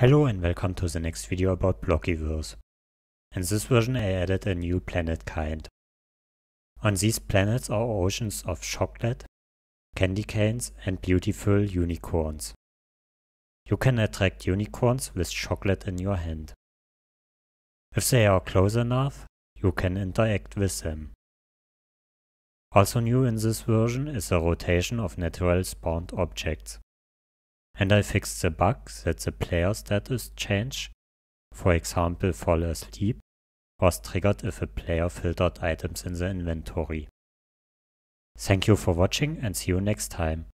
Hello and welcome to the next video about Blockyverse. In this version I added a new planet kind. On these planets are oceans of chocolate, candy canes and beautiful unicorns. You can attract unicorns with chocolate in your hand. If they are close enough, you can interact with them. Also new in this version is the rotation of natural spawned objects. And I fixed the bug that the player status change, for example fall asleep, was triggered if a player filtered items in the inventory. Thank you for watching and see you next time.